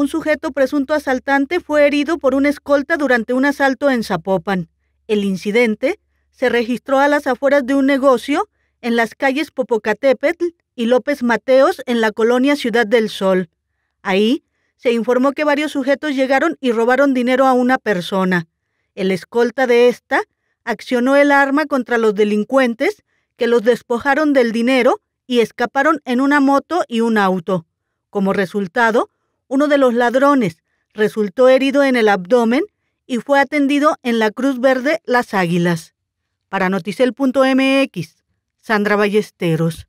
Un sujeto presunto asaltante fue herido por una escolta durante un asalto en Zapopan. El incidente se registró a las afueras de un negocio en las calles Popocatépetl y López Mateos en la colonia Ciudad del Sol. Ahí se informó que varios sujetos llegaron y robaron dinero a una persona. El escolta de esta accionó el arma contra los delincuentes, que los despojaron del dinero y escaparon en una moto y un auto. Como resultado, uno de los ladrones resultó herido en el abdomen y fue atendido en la Cruz Verde Las Águilas. Para noticel.mx, Sandra Ballesteros.